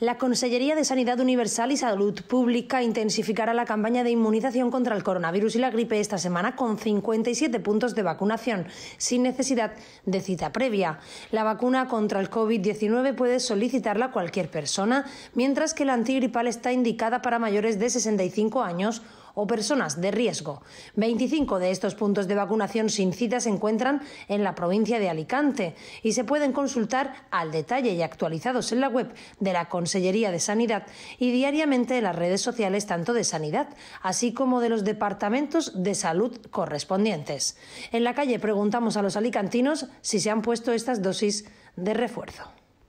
La Consellería de Sanidad Universal y Salud Pública intensificará la campaña de inmunización contra el coronavirus y la gripe esta semana con 57 puntos de vacunación, sin necesidad de cita previa. La vacuna contra el COVID-19 puede solicitarla cualquier persona, mientras que la antigripal está indicada para mayores de 65 años o personas de riesgo. 25 de estos puntos de vacunación sin cita se encuentran en la provincia de Alicante y se pueden consultar al detalle y actualizados en la web de la Consellería de Sanidad y diariamente en las redes sociales tanto de Sanidad, así como de los departamentos de salud correspondientes. En la calle preguntamos a los alicantinos si se han puesto estas dosis de refuerzo.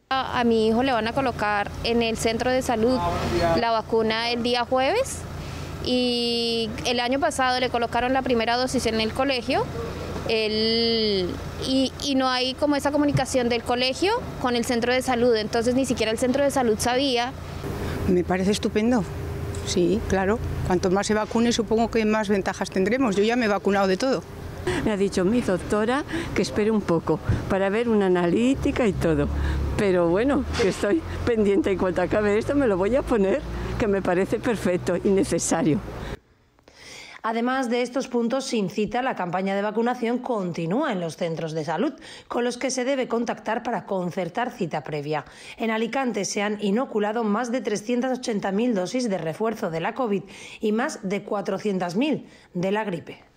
A mi hijo le van a colocar en el centro de salud la vacuna el día jueves y el año pasado le colocaron la primera dosis en el colegio y, no hay como esa comunicación del colegio con el centro de salud, entonces ni siquiera el centro de salud sabía. Me parece estupendo, sí, claro. Cuanto más se vacune supongo que más ventajas tendremos. Yo ya me he vacunado de todo. Me ha dicho mi doctora que espere un poco para ver una analítica y todo. Pero bueno, que estoy pendiente y cuanto acabe esto me lo voy a poner que me parece perfecto y necesario. Además de estos puntos, sin cita, la campaña de vacunación continúa en los centros de salud, con los que se debe contactar para concertar cita previa. En Alicante se han inoculado más de 380.000 dosis de refuerzo de la COVID y más de 400.000 de la gripe.